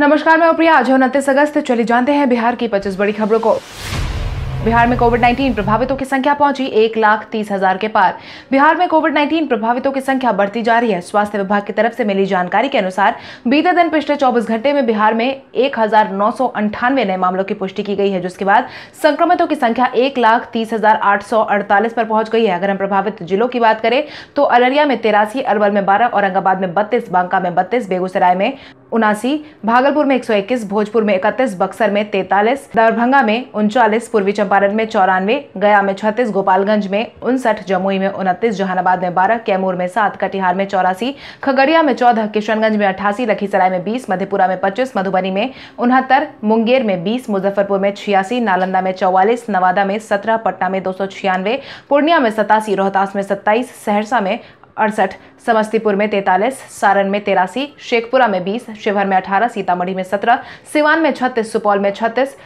नमस्कार मैं प्रिया आज उनतीस अगस्त चले जानते हैं बिहार की 25 बड़ी खबरों को बिहार में कोविड 19 प्रभावितों की संख्या पहुंची एक लाख तीस हजार के पार बिहार में कोविड 19 प्रभावितों की संख्या बढ़ती जा रही है स्वास्थ्य विभाग की तरफ से मिली जानकारी के अनुसार बीते दिन पिछले 24 घंटे में बिहार में एक हजार नौ सौ अंठानवे नए मामलों की पुष्टि की गई है जिसके बाद संक्रमितों की संख्या एक लाख तीस हजार आठ सौ अड़तालीस पर पहुंच गई है अगर हम प्रभावित जिलों की बात करें तो अररिया में तिरासी अरवल में बारह औरंगाबाद में बत्तीस बांका में बत्तीस बेगूसराय में उनासी भागलपुर में 121, भोजपुर में 31, बक्सर में 43, दरभंगा में उनचालीस पूर्वी चंपारण में चौरानवे गया में 36, गोपालगंज में उनसठ जमुई में उनतीस जहानाबाद में 12, कैमूर में सात कटिहार में चौरासी खगड़िया में 14, किशनगंज में 88, लखीसराय में 20, मधेपुरा में 25, मधुबनी में उनहत्तर मुंगेर में 20, मुजफ्फरपुर में छियासी नालंदा में चौवालीस नवादा में सत्रह पटना में दो पूर्णिया में सतासी रोहतास में सत्ताईस सहरसा में अड़सठ समस्तीपुर में तैतालीस सारण में तेरासी शेखपुरा में बीस शिवहर में अठारह सीतामढ़ी में सत्रह सिवान में छत्तीस सुपौल में छत्तीस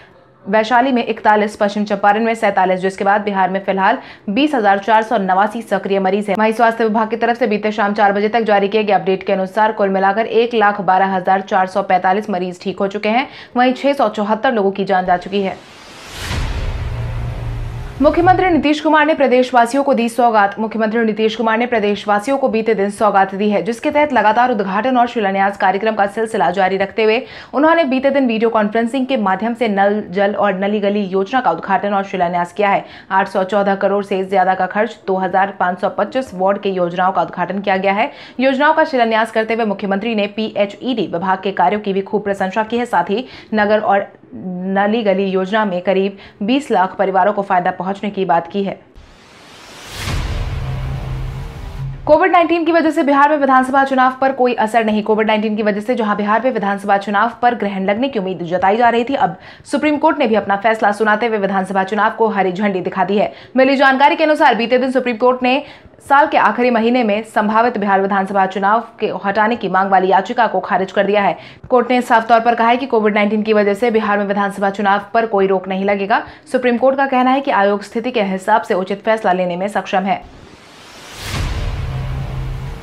वैशाली में इकतालीस पश्चिम चंपारण में सैंतालीस जिसके बाद बिहार में फिलहाल बीस हजार चार सौ नवासी सक्रिय मरीज है वहीं स्वास्थ्य विभाग की तरफ से बीते शाम चार बजे तक जारी किए गए अपडेट के अनुसार कुल मिलाकर एक लाख बारह हजार चार सौ पैंतालीस मरीज ठीक हो चुके हैं वहीं छह सौ चौहत्तर लोगों की जान जा चुकी है मुख्यमंत्री नीतीश कुमार ने प्रदेशवासियों को दी सौगात मुख्यमंत्री नीतीश कुमार ने प्रदेशवासियों को बीते दिन सौगात दी है जिसके तहत लगातार उद्घाटन और शिलान्यास कार्यक्रम का सिलसिला जारी रखते हुए उन्होंने बीते दिन वीडियो कॉन्फ्रेंसिंग के माध्यम से नल जल और नली गली योजना का उद्घाटन और शिलान्यास किया है आठ करोड़ से ज्यादा का खर्च दो वार्ड के योजनाओं का उद्घाटन किया गया है योजनाओं का शिलान्यास करते हुए मुख्यमंत्री ने पीएचईडी विभाग के कार्यो की भी खूब प्रशंसा की है साथ ही नगर और नली गली योजना में करीब 20 लाख परिवारों को फायदा पहुंचने की बात की है कोविड 19 की वजह से बिहार में विधानसभा चुनाव पर कोई असर नहीं कोविड 19 की वजह से जहां बिहार में विधानसभा चुनाव पर ग्रहण लगने की उम्मीद जताई जा रही थी अब सुप्रीम कोर्ट ने भी अपना फैसला सुनाते हुए विधानसभा चुनाव को हरी झंडी दिखा दी है मिली जानकारी के अनुसार बीते दिन सुप्रीम कोर्ट ने साल के आखिरी महीने में संभावित बिहार विधानसभा चुनाव के हटाने की मांग वाली याचिका को खारिज कर दिया है कोर्ट ने साफ तौर पर कहा है कि कोविड 19 की वजह से बिहार में विधानसभा चुनाव पर कोई रोक नहीं लगेगा सुप्रीम कोर्ट का कहना है कि आयोग स्थिति के हिसाब से उचित फैसला लेने में सक्षम है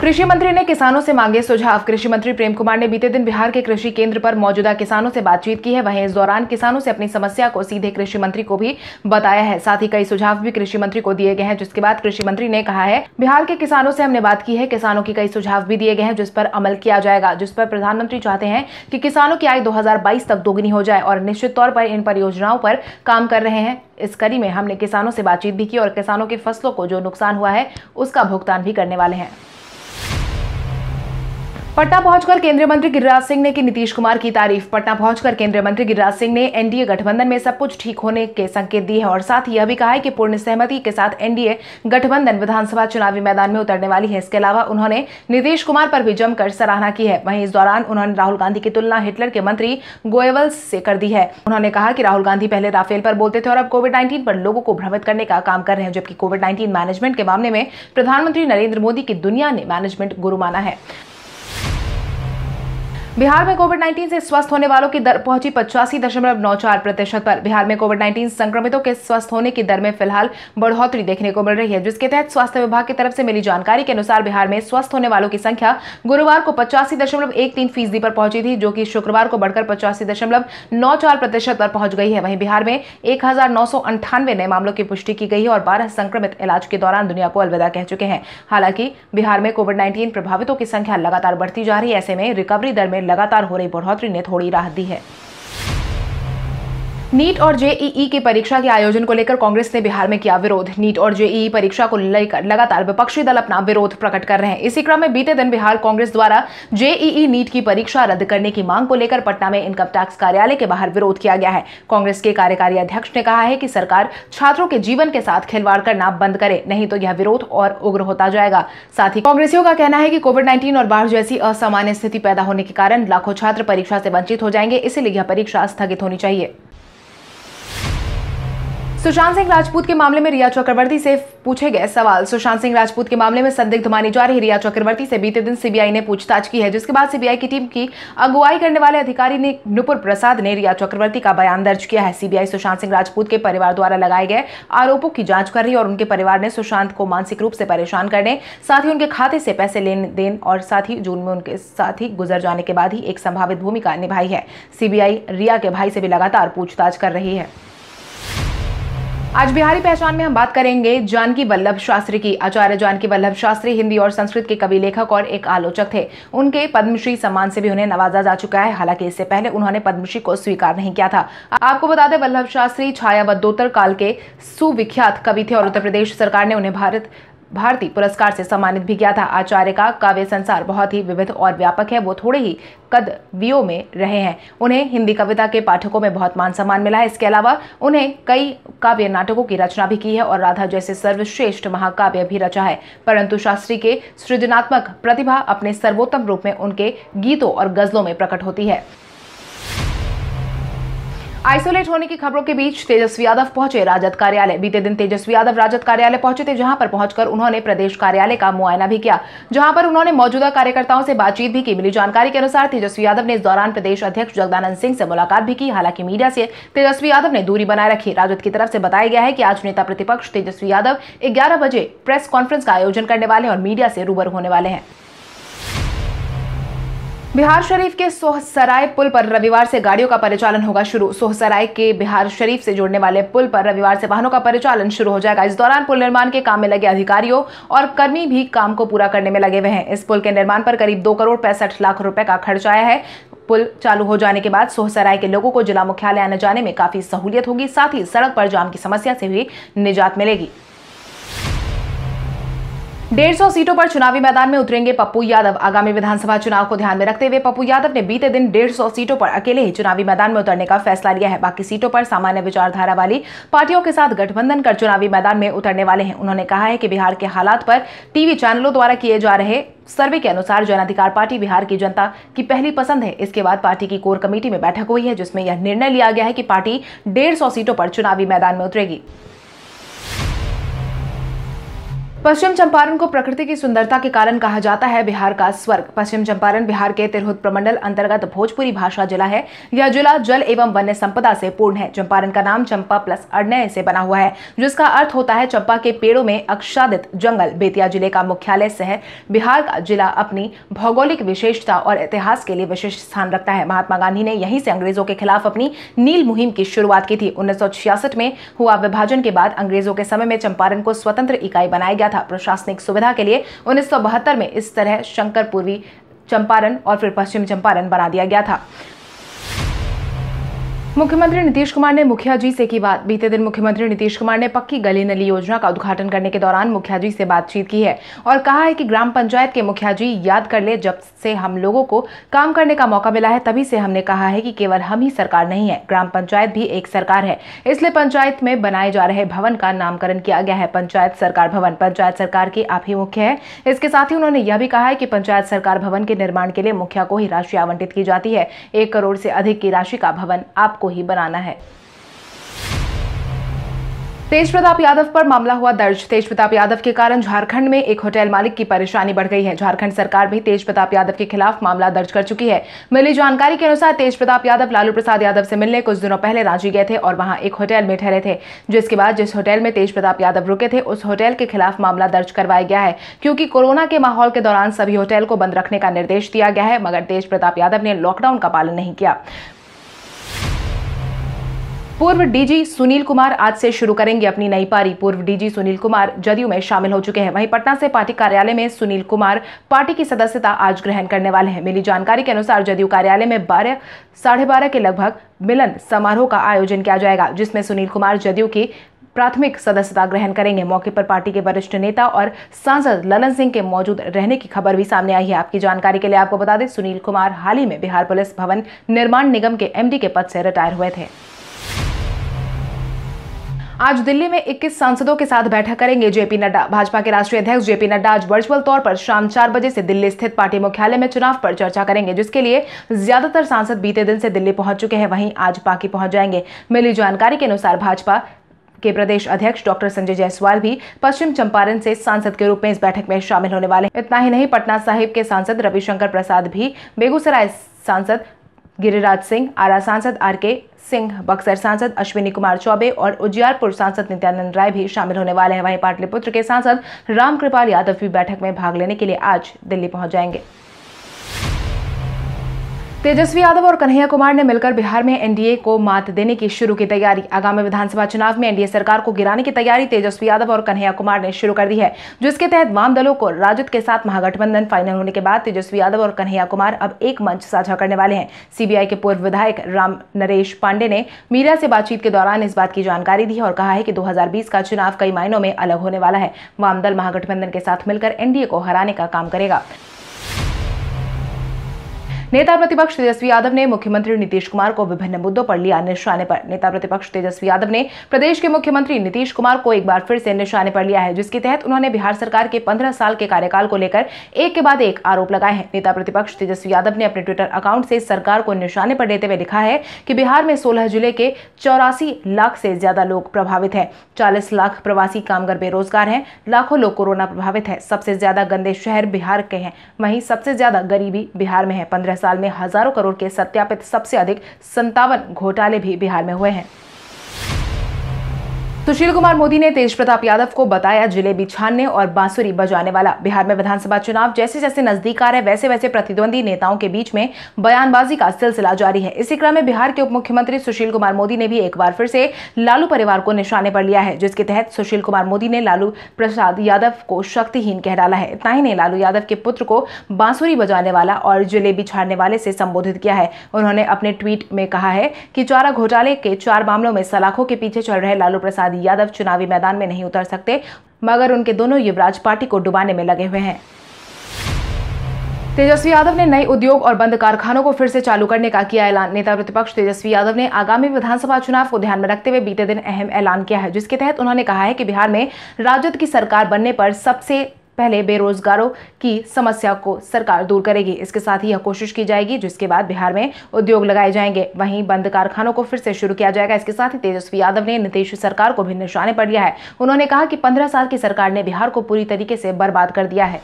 कृषि मंत्री ने किसानों से मांगे सुझाव कृषि मंत्री प्रेम कुमार ने बीते दिन बिहार के कृषि केंद्र पर मौजूदा किसानों से बातचीत की है वहीं इस दौरान किसानों से अपनी समस्या को सीधे कृषि मंत्री को भी बताया है साथ ही कई सुझाव भी कृषि मंत्री को दिए गए हैं जिसके बाद कृषि मंत्री ने कहा है बिहार के किसानों से हमने बात की है किसानों के कई सुझाव भी दिए गए हैं जिस पर अमल किया जाएगा जिस पर प्रधानमंत्री चाहते हैं कि किसानों की आय दो तक दोगुनी हो जाए और निश्चित तौर पर इन परियोजनाओं पर काम कर रहे हैं इस कड़ी में हमने किसानों से बातचीत भी की और किसानों की फसलों को जो नुकसान हुआ है उसका भुगतान भी करने वाले हैं पटना पहुंचकर केंद्रीय मंत्री गिरिराज सिंह ने की नीतीश कुमार की तारीफ पटना पहुंचकर केंद्रीय मंत्री गिरिराज सिंह ने एनडीए गठबंधन में सब कुछ ठीक होने के संकेत दिए हैं और साथ ही यह भी कहा है कि पूर्ण सहमति के साथ एनडीए गठबंधन विधानसभा चुनावी मैदान में उतरने वाली है इसके अलावा उन्होंने नीतीश कुमार पर भी जमकर सराहना की है वहीं इस दौरान उन्होंने राहुल गांधी की तुलना हिटलर के मंत्री गोयवल से कर दी है उन्होंने कहा कि राहुल गांधी पहले राफेल पर बोलते थे और अब कोविड नाइन्टीन पर लोगों को भ्रमित करने का काम कर रहे हैं जबकि कोविड नाइन्टीन मैनेजमेंट के मामले में प्रधानमंत्री नरेंद्र मोदी की दुनिया ने मैनेजमेंट गुरु माना है बिहार में कोविड 19 से स्वस्थ होने वालों की दर पहुंची पचासी दशमलव नौ चार प्रतिशत पर बिहार में कोविड 19 संक्रमितों के स्वस्थ होने की दर में फिलहाल बढ़ोतरी देखने को मिल रही है जिसके तहत स्वास्थ्य विभाग की तरफ से मिली जानकारी के अनुसार बिहार में स्वस्थ होने वालों की संख्या गुरुवार को पचासी दशमलव एक तीन फीसदी पर पहुंची थी जो कि शुक्रवार को बढ़कर पचासी दशमलव नौ चार प्रतिशत पर पहुंच गई है वहीं बिहार में एक हजार नौ सौ अंठानवे नए मामलों की पुष्टि की गई है और बारह संक्रमित इलाज के दौरान दुनिया को अलविदा कह चुके हैं हालांकि बिहार में कोविड नाइन्टीन प्रभावितों की संख्या लगातार बढ़ती जा रही है ऐसे में रिकवरी दर में लगातार हो रही बढ़ोतरी ने थोड़ी राहत दी है नीट और जेईई की परीक्षा के आयोजन को लेकर कांग्रेस ने बिहार में किया विरोध नीट और जेईई परीक्षा को लेकर लगातार विपक्षी दल अपना विरोध प्रकट कर रहे हैं इसी क्रम में बीते दिन बिहार कांग्रेस द्वारा जेईई नीट की परीक्षा रद्द करने की मांग को लेकर पटना में इनकम टैक्स कार्यालय के बाहर विरोध किया गया है कांग्रेस के कार्यकारी अध्यक्ष ने कहा है की सरकार छात्रों के जीवन के साथ खिलवाड़ करना बंद करे नहीं तो यह विरोध और उग्र होता जाएगा साथ ही कांग्रेसियों का कहना है की कोविड नाइन्टीन और बाढ़ जैसी असामान्य स्थिति पैदा होने के कारण लाखों छात्र परीक्षा से वंचित हो जाएंगे इसीलिए यह परीक्षा स्थगित होनी चाहिए सुशांत सिंह राजपूत के मामले में रिया चक्रवर्ती से पूछे गए सवाल सुशांत सिंह राजपूत के मामले में संदिग्ध मानी जा रही रिया चक्रवर्ती से बीते दिन सीबीआई ने पूछताछ की है जिसके बाद सीबीआई की टीम की अगुवाई करने वाले अधिकारी ने नुपुर प्रसाद ने रिया चक्रवर्ती का बयान दर्ज किया है सीबीआई सुशांत सिंह राजपूत के परिवार द्वारा लगाए गए आरोपों की जांच कर रही और उनके परिवार ने सुशांत को मानसिक रूप से परेशान करने साथ ही उनके खाते से पैसे लेन देन और साथ ही जून में उनके साथ ही गुजर जाने के बाद ही एक संभावित भूमिका निभाई है सीबीआई रिया के भाई से भी लगातार पूछताछ कर रही है आज बिहारी पहचान में हम बात करेंगे जानकी वल्लभ शास्त्री की आचार्य जानकी वल्लभ शास्त्री हिंदी और संस्कृत के कवि लेखक और एक आलोचक थे उनके पद्मश्री सम्मान से भी उन्हें नवाजा जा चुका है हालांकि इससे पहले उन्होंने पद्मश्री को स्वीकार नहीं किया था आपको बता दें वल्लभ शास्त्री छाया बदोत्तर काल के सुविख्यात कवि थे और उत्तर प्रदेश सरकार ने उन्हें भारत भारती पुरस्कार से सम्मानित भी किया था आचार्य का काव्य संसार बहुत ही विविध और व्यापक है वो थोड़े ही कद वियो में रहे हैं उन्हें हिंदी कविता के पाठकों में बहुत मान सम्मान मिला है इसके अलावा उन्हें कई काव्य नाटकों की रचना भी की है और राधा जैसे सर्वश्रेष्ठ महाकाव्य भी रचा है परंतु शास्त्री के सृजनात्मक प्रतिभा अपने सर्वोत्तम रूप में उनके गीतों और गजलों में प्रकट होती है आइसोलेट होने की खबरों के बीच तेजस्वी यादव पहुंचे राजद कार्यालय बीते दिन तेजस्वी यादव राजद कार्यालय पहुंचे थे जहां पर पहुंचकर उन्होंने प्रदेश कार्यालय का मुआयना भी किया जहां पर उन्होंने मौजूदा कार्यकर्ताओं से बातचीत भी की मिली जानकारी के अनुसार तेजस्वी यादव ने इस दौरान प्रदेश अध्यक्ष जगदानंद सिंह से मुलाकात भी की हालांकि मीडिया से तेजस्वी यादव ने दूरी बनाए रखी राजद की तरफ से बताया गया है कि आज नेता प्रतिपक्ष तेजस्वी यादव ग्यारह बजे प्रेस कॉन्फ्रेंस का आयोजन करने वाले और मीडिया से रूबर होने वाले हैं बिहार शरीफ के सोहसराय पुल पर रविवार से गाड़ियों का परिचालन होगा शुरू सोहसराय के बिहार शरीफ से जुड़ने वाले पुल पर रविवार से वाहनों का परिचालन शुरू हो जाएगा इस दौरान पुल निर्माण के काम में लगे अधिकारियों और कर्मी भी काम को पूरा करने में लगे हुए हैं इस पुल के निर्माण पर करीब दो करोड़ पैंसठ लाख रुपए का खर्च आया है पुल चालू हो जाने के बाद सोहसराय के लोगों को जिला मुख्यालय आने जाने में काफी सहूलियत होगी साथ ही सड़क पर जाम की समस्या से भी निजात मिलेगी डेढ़ सौ सीटों पर चुनावी मैदान में उतरेंगे पप्पू यादव आगामी विधानसभा चुनाव को ध्यान में रखते हुए पप्पू यादव ने बीते दिन डेढ़ सौ सीटों पर अकेले ही चुनावी मैदान में उतरने का फैसला लिया है बाकी सीटों पर सामान्य विचारधारा वाली पार्टियों के साथ गठबंधन कर चुनावी मैदान में उतरने वाले हैं उन्होंने कहा है कि बिहार के हालात पर टीवी चैनलों द्वारा किए जा रहे सर्वे के अनुसार जन अधिकार पार्टी बिहार की जनता की पहली पसंद है इसके बाद पार्टी की कोर कमेटी में बैठक हुई है जिसमें यह निर्णय लिया गया है कि पार्टी डेढ़ सीटों पर चुनावी मैदान में उतरेगी पश्चिम चंपारण को प्रकृति की सुंदरता के कारण कहा जाता है बिहार का स्वर्ग पश्चिम चंपारण बिहार के तिरहुत प्रमंडल अंतर्गत भोजपुरी भाषा जिला है यह जिला जल एवं वन्य संपदा से पूर्ण है चंपारण का नाम चंपा प्लस अर्णय से बना हुआ है जिसका अर्थ होता है चंपा के पेड़ों में अक्षादित जंगल बेतिया जिले का मुख्यालय शहर बिहार का जिला अपनी भौगोलिक विशेषता और इतिहास के लिए विशेष स्थान रखता है महात्मा गांधी ने यहीं से अंग्रेजों के खिलाफ अपनी नील मुहिम की शुरुआत की थी उन्नीस में हुआ विभाजन के बाद अंग्रेजों के समय में चंपारण को स्वतंत्र इकाई बनाया गया किया था प्रशासनिक सुविधा के लिए उन्नीस में इस तरह शंकर पूर्वी चंपारण और फिर पश्चिम चंपारण बना दिया गया था मुख्यमंत्री नीतीश कुमार ने मुखिया जी से की बात बीते दिन मुख्यमंत्री नीतीश कुमार ने पक्की गली नली योजना का उद्घाटन करने के दौरान मुखिया जी से बातचीत की है और कहा है कि ग्राम पंचायत के मुखिया जी याद कर ले जब से हम लोगों को काम करने का मौका मिला है तभी से हमने कहा है कि केवल हम ही सरकार नहीं है ग्राम पंचायत भी एक सरकार है इसलिए पंचायत में बनाए जा रहे भवन का नामकरण किया गया है पंचायत सरकार भवन पंचायत सरकार के आप ही मुख्य है इसके साथ ही उन्होंने यह भी कहा है कि पंचायत सरकार भवन के निर्माण के लिए मुखिया को ही राशि आवंटित की जाती है एक करोड़ से अधिक की राशि का भवन आप आपको ही बनाना है तेज प्रताप यादव पर मामला हुआ दर्ज तेज प्रताप यादव के कारण झारखंड में एक होटल मालिक की परेशानी बढ़ गई है झारखंड सरकार भी तेज प्रताप यादव के खिलाफ मामला दर्ज कर चुकी है मिली जानकारी के अनुसार तेज प्रताप यादव लालू प्रसाद यादव से मिलने कुछ दिनों पहले रांची गए थे और वहां एक होटल में ठहरे थे जिसके बाद जिस होटल में तेज प्रताप यादव रुके थे उस होटल के खिलाफ मामला दर्ज करवाया गया है क्योंकि कोरोना के माहौल के दौरान सभी होटल को बंद रखने का निर्देश दिया गया है मगर तेज प्रताप यादव ने लॉकडाउन का पालन नहीं किया पूर्व डीजी सुनील कुमार आज से शुरू करेंगे अपनी नई पारी पूर्व डीजी सुनील कुमार जदयू में शामिल हो चुके हैं वहीं पटना से पार्टी कार्यालय में सुनील कुमार पार्टी की सदस्यता आज ग्रहण करने वाले हैं मिली जानकारी के अनुसार जदयू कार्यालय में बारह साढ़े बारह के लगभग मिलन समारोह का आयोजन किया जाएगा जिसमें सुनील कुमार जदयू की प्राथमिक सदस्यता ग्रहण करेंगे मौके पर पार्टी के वरिष्ठ नेता और सांसद ललन सिंह के मौजूद रहने की खबर भी सामने आई है आपकी जानकारी के लिए आपको बता दें सुनील कुमार हाल ही में बिहार पुलिस भवन निर्माण निगम के एमडी के पद से रिटायर हुए थे आज दिल्ली में 21 सांसदों के साथ बैठक करेंगे जेपी नड्डा भाजपा के राष्ट्रीय अध्यक्ष जेपी नड्डा आज वर्चुअल तौर पर शाम चार बजे से दिल्ली स्थित पार्टी मुख्यालय में चुनाव पर चर्चा करेंगे जिसके लिए ज्यादातर सांसद बीते दिन से दिल्ली पहुंच चुके हैं वहीं आज पाकी पहुंच जाएंगे मिली जानकारी के अनुसार भाजपा के प्रदेश अध्यक्ष डॉक्टर संजय जायसवाल भी पश्चिम चंपारण से सांसद के रूप में इस बैठक में शामिल होने वाले हैं इतना ही नहीं पटना साहिब के सांसद रविशंकर प्रसाद भी बेगूसराय सांसद गिरिराज सिंह आरा सांसद आर के सिंह बक्सर सांसद अश्विनी कुमार चौबे और उजियारपुर सांसद नित्यानंद राय भी शामिल होने वाले हैं वहीं पाटलिपुत्र के सांसद रामकृपाल यादव भी बैठक में भाग लेने के लिए आज दिल्ली पहुंच जाएंगे तेजस्वी यादव और कन्हैया कुमार ने मिलकर बिहार में एनडीए को मात देने की शुरू की तैयारी आगामी विधानसभा चुनाव में एनडीए सरकार को गिराने की तैयारी तेजस्वी यादव और कन्हैया कुमार ने शुरू कर दी है जिसके तहत वाम दलों को राजद के साथ महागठबंधन फाइनल होने के बाद तेजस्वी यादव और कन्हैया कुमार अब एक मंच साझा करने वाले हैं सीबीआई के पूर्व विधायक राम नरेश पांडे ने मीडिया से बातचीत के दौरान इस बात की जानकारी दी और कहा है कि दो का चुनाव कई मायनों में अलग होने वाला है वाम दल महागठबंधन के साथ मिलकर एनडीए को हराने का काम करेगा नेता प्रतिपक्ष तेजस्वी यादव ने मुख्यमंत्री नीतीश कुमार को विभिन्न मुद्दों पर लिया निशाने पर नेता प्रतिपक्ष तेजस्वी यादव ने प्रदेश के मुख्यमंत्री नीतीश कुमार को एक बार फिर से निशाने पर लिया है जिसके तहत उन्होंने बिहार सरकार के पंद्रह साल के कार्यकाल को लेकर एक के बाद एक आरोप लगाए हैं नेता प्रतिपक्ष तेजस्वी यादव ने अपने ट्विटर अकाउंट से सरकार को निशाने पर देते हुए लिखा है कि बिहार में सोलह जिले के चौरासी लाख से ज्यादा लोग प्रभावित है चालीस लाख प्रवासी कामगार बेरोजगार है लाखों लोग कोरोना प्रभावित है सबसे ज्यादा गंदे शहर बिहार के हैं वहीं सबसे ज्यादा गरीबी बिहार में है पंद्रह साल में हजारों करोड़ के सत्यापित सबसे अधिक संतावन घोटाले भी बिहार में हुए हैं सुशील कुमार मोदी ने तेज प्रताप यादव को बताया जिलेबी छानने और बांसुरी बजाने वाला बिहार में विधानसभा चुनाव जैसे जैसे नजदीक आ रहे वैसे वैसे प्रतिद्वंदी नेताओं के बीच में बयानबाजी का सिलसिला जारी है इसी क्रम में बिहार के उप मुख्यमंत्री सुशील कुमार मोदी ने भी एक बार फिर से लालू परिवार को निशाने पर लिया है जिसके तहत सुशील कुमार मोदी ने लालू प्रसाद यादव को शक्तिहीन कह डाला है इतना ही लालू यादव के पुत्र को बांसुरी बजाने वाला और जिलेबी छाड़ने वाले से संबोधित किया है उन्होंने अपने ट्वीट में कहा है कि चारा घोटाले के चार मामलों में सलाखों के पीछे चल रहे लालू प्रसाद लालू यादव चुनावी मैदान में नहीं उतर सकते मगर उनके दोनों युवराज पार्टी को डुबाने में लगे हुए हैं तेजस्वी यादव ने नए उद्योग और बंद कारखानों को फिर से चालू करने का किया ऐलान नेता प्रतिपक्ष तेजस्वी यादव ने आगामी विधानसभा चुनाव को ध्यान में रखते हुए बीते दिन अहम ऐलान किया है जिसके तहत उन्होंने कहा है कि बिहार में राजद की सरकार बनने पर सबसे पहले बेरोजगारों की समस्या को सरकार दूर करेगी इसके साथ ही यह कोशिश की जाएगी जिसके बाद बिहार में उद्योग लगाए जाएंगे वहीं बंद कारखानों को फिर से शुरू किया जाएगा इसके साथ ही तेजस्वी यादव ने नीतीश सरकार को भी निशाने पर लिया है उन्होंने कहा कि पंद्रह साल की सरकार ने बिहार को पूरी तरीके से बर्बाद कर दिया है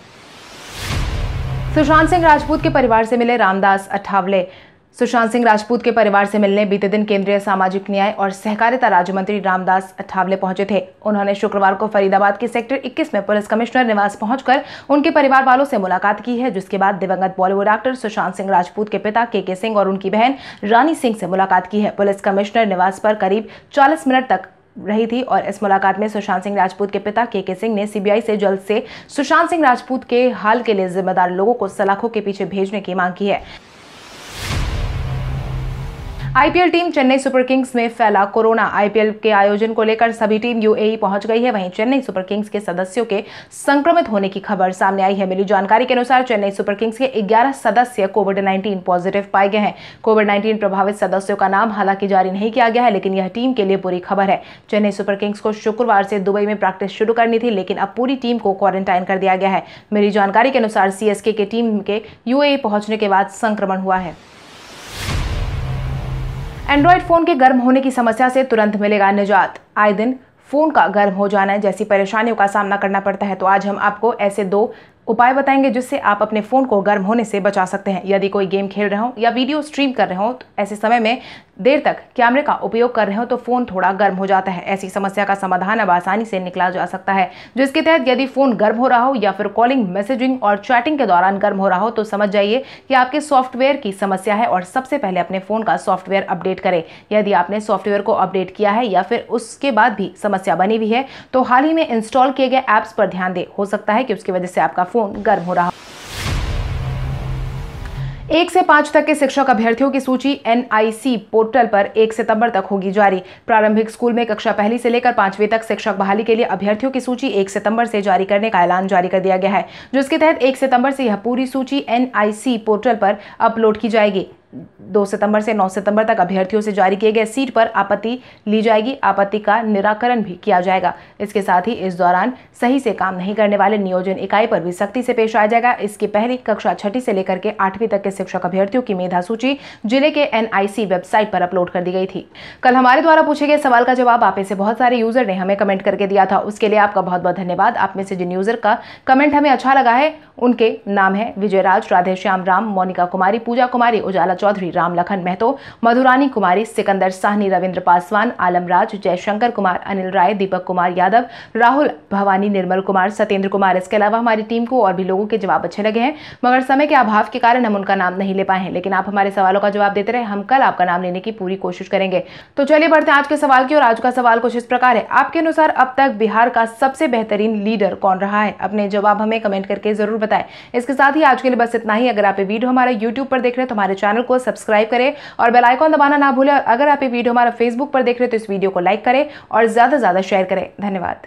सुशांत सिंह राजपूत के परिवार से मिले रामदास अठावले सुशांत सिंह राजपूत के परिवार से मिलने बीते दिन केंद्रीय सामाजिक न्याय और सहकारिता राज्य मंत्री रामदास अठावले पहुंचे थे उन्होंने शुक्रवार को फरीदाबाद के सेक्टर 21 में पुलिस कमिश्नर निवास पहुंचकर उनके परिवार वालों से मुलाकात की है जिसके बाद दिवंगत बॉलीवुड एक्टर सुशांत सिंह राजपूत के पिता के के सिंह और उनकी बहन रानी सिंह से मुलाकात की है पुलिस कमिश्नर निवास पर करीब चालीस मिनट तक रही थी और इस मुलाकात में सुशांत सिंह राजपूत के पिता के के सिंह ने सीबीआई से जल्द से सुशांत सिंह राजपूत के हाल के लिए जिम्मेदार लोगों को सलाखों के पीछे भेजने की मांग की है IPL team Chennai Super Kings में फैला कोरोना आईपीएल के आयोजन को लेकर सभी टीम यूएई पहुंच गई है वहीं चेन्नई सुपर किंग्स के सदस्यों के संक्रमित होने की खबर सामने आई है मिली जानकारी के अनुसार चेन्नई सुपर किंग्स के 11 सदस्य कोविड 19 पॉजिटिव पाए गए हैं कोविड 19 प्रभावित सदस्यों का नाम हालांकि जारी नहीं किया गया है लेकिन यह टीम के लिए बुरी खबर है चेन्नई सुपर किंग्स को शुक्रवार से दुबई में प्रैक्टिस शुरू करनी थी लेकिन अब पूरी टीम को क्वारंटाइन कर दिया गया है मिली जानकारी के अनुसार सीएसके की टीम के यूएई पहुंचने के बाद संक्रमण हुआ है एंड्रॉयड फ़ोन के गर्म होने की समस्या से तुरंत मिलेगा निजात आए दिन फ़ोन का गर्म हो जाना जैसी परेशानियों का सामना करना पड़ता है तो आज हम आपको ऐसे दो उपाय बताएंगे जिससे आप अपने फ़ोन को गर्म होने से बचा सकते हैं यदि कोई गेम खेल रहे हो या वीडियो स्ट्रीम कर रहे हो तो ऐसे समय में देर तक कैमरे का उपयोग कर रहे हो तो फ़ोन थोड़ा गर्म हो जाता है ऐसी समस्या का समाधान अब आसानी से निकला जा सकता है जिसके तहत यदि फ़ोन गर्म हो रहा हो या फिर कॉलिंग मैसेजिंग और चैटिंग के दौरान गर्म हो रहा हो तो समझ जाइए कि आपके सॉफ्टवेयर की समस्या है और सबसे पहले अपने फ़ोन का सॉफ्टवेयर अपडेट करें यदि आपने सॉफ्टवेयर को अपडेट किया है या फिर उसके बाद भी समस्या बनी हुई है तो हाल ही में इंस्टॉल किए गए ऐप्स पर ध्यान दे हो सकता है कि उसकी वजह से आपका फ़ोन गर्म हो रहा हो एक से पाँच तक के शिक्षक अभ्यर्थियों की सूची एनआईसी पोर्टल पर एक सितंबर तक होगी जारी प्रारंभिक स्कूल में कक्षा पहली से लेकर पांचवी तक शिक्षक बहाली के लिए अभ्यर्थियों की सूची एक सितंबर से जारी करने का ऐलान जारी कर दिया गया है जिसके तहत एक सितंबर से यह पूरी सूची एनआईसी पोर्टल पर अपलोड की जाएगी दो सितंबर से नौ सितंबर तक अभ्यर्थियों से जारी किए गए सीट पर आपत्ति ली जाएगी आपत्ति का निराकरण भी किया जाएगा इसके साथ ही इस दौरान सही से काम नहीं करने वाले नियोजन इकाई पर भी सख्ती से पेश आया जाएगा इसकी पहली कक्षा छठी से लेकर के आठवीं तक के शिक्षक अभ्यर्थियों की मेधा सूची जिले के एन वेबसाइट पर अपलोड कर दी गई थी कल हमारे द्वारा पूछे गए सवाल का जवाब आप से बहुत सारे यूजर ने हमें कमेंट करके दिया था उसके लिए आपका बहुत बहुत धन्यवाद आप में से जिन यूजर का कमेंट हमें अच्छा लगा है उनके नाम है विजय राज राधेश्याम राम मोनिका कुमारी पूजा कुमारी उजाला चौधरी रामलखन महतो मधुरानी कुमारी सिकंदर साहनी रविंद्र पासवान आलमराज जयशंकर कुमार अनिल राय दीपक कुमार यादव राहुल भवानी निर्मल कुमार सत्येंद्र कुमार इसके अलावा हमारी टीम को और भी लोगों के जवाब अच्छे लगे हैं मगर समय के अभाव के कारण हम उनका नाम नहीं ले पाए हैं लेकिन आप हमारे सवालों का जवाब देते रहे हम कल आपका नाम लेने की पूरी कोशिश करेंगे तो चलिए बढ़ते हैं आज के सवाल की और आज का सवाल कुछ इस प्रकार है आपके अनुसार अब तक बिहार का सबसे बेहतरीन लीडर कौन रहा है अपने जवाब हमें कमेंट करके जरूर बताएं इसके साथ ही आज के लिए बस इतना ही अगर आप वीडियो हमारे यूट्यूब पर देख रहे हैं तो हमारे चैनल को सब्सक्राइब करें और बेलाइकॉन दबाना ना भूलें और अगर आप ये वीडियो हमारा फेसबुक पर देख रहे हो तो इस वीडियो को लाइक करें और ज़्यादा से ज़्यादा शेयर करें धन्यवाद